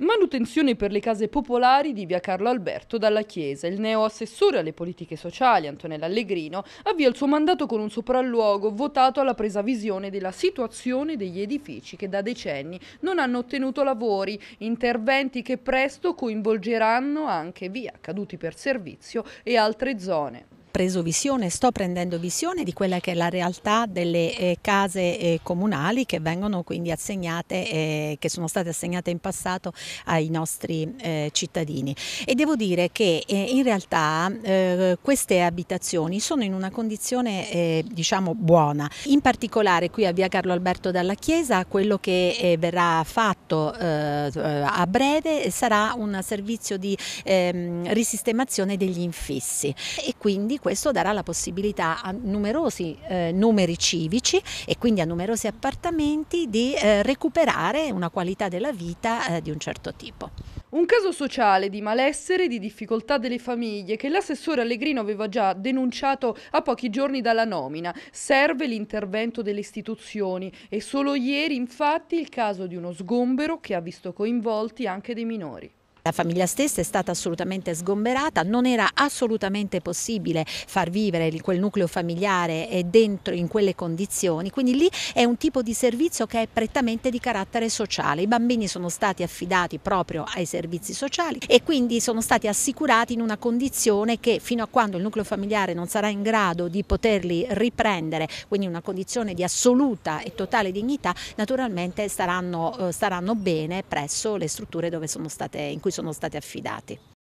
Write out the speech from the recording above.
Manutenzione per le case popolari di via Carlo Alberto dalla Chiesa. Il neo assessore alle politiche sociali, Antonella Allegrino, avvia il suo mandato con un sopralluogo votato alla presa visione della situazione degli edifici che da decenni non hanno ottenuto lavori, interventi che presto coinvolgeranno anche via Caduti per Servizio e altre zone preso visione, sto prendendo visione di quella che è la realtà delle eh, case eh, comunali che vengono quindi assegnate, eh, che sono state assegnate in passato ai nostri eh, cittadini. E devo dire che eh, in realtà eh, queste abitazioni sono in una condizione diciamo buona. In particolare qui a via Carlo Alberto dalla Chiesa quello che verrà fatto a breve sarà un servizio di ehm, risistemazione degli infissi e quindi questo darà la possibilità a numerosi eh, numeri civici e quindi a numerosi appartamenti di eh, recuperare una qualità della vita eh, di un certo tipo. Un caso sociale di malessere e di difficoltà delle famiglie che l'assessore Allegrino aveva già denunciato a pochi giorni dalla nomina. Serve l'intervento delle istituzioni e solo ieri infatti il caso di uno sgombero che ha visto coinvolti anche dei minori. La famiglia stessa è stata assolutamente sgomberata, non era assolutamente possibile far vivere quel nucleo familiare eh, dentro in quelle condizioni, quindi lì è un tipo di servizio che è prettamente di carattere sociale. I bambini sono stati affidati proprio ai servizi sociali e quindi sono stati assicurati in una condizione che fino a quando il nucleo familiare non sarà in grado di poterli riprendere, quindi una condizione di assoluta e totale dignità, naturalmente staranno, eh, staranno bene presso le strutture sono state, in cui sono state sono stati affidati.